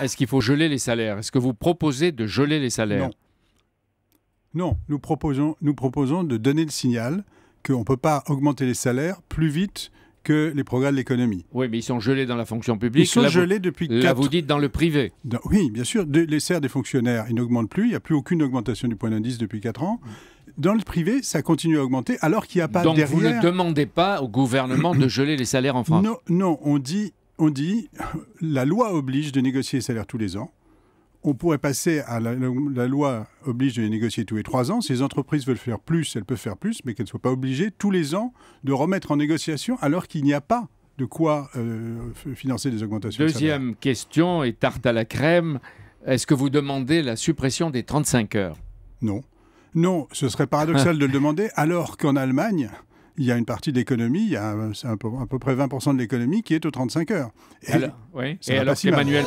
est-ce qu'il faut geler les salaires Est-ce que vous proposez de geler les salaires Non. Non, nous proposons, nous proposons de donner le signal qu'on ne peut pas augmenter les salaires plus vite que les progrès de l'économie. Oui, mais ils sont gelés dans la fonction publique. Ils sont gelés depuis là, vous dites dans le privé. oui, bien sûr. les salaires des fonctionnaires, ils n'augmentent plus. Il n'y a plus aucune augmentation du point d'indice depuis 4 ans. Mm. Dans le privé, ça continue à augmenter alors qu'il n'y a pas derrière... Donc vous ne demandez pas au gouvernement de geler les salaires en France Non, non on dit on dit la loi oblige de négocier les salaires tous les ans. On pourrait passer à la, loi oblige de les négocier tous les trois ans. Si les entreprises veulent faire plus, elles peuvent faire plus, mais qu'elles ne soient pas obligées tous les ans de remettre en négociation alors qu'il n'y a pas de quoi euh, financer des augmentations. Deuxième question et tarte à la crème. Est-ce que vous demandez la suppression des 35 heures Non. Non, ce serait paradoxal de le demander alors qu'en Allemagne, il y a une partie de l'économie, il y a à peu, près 20% de l'économie qui est aux 35 heures. Et alors, oui. Emmanuel...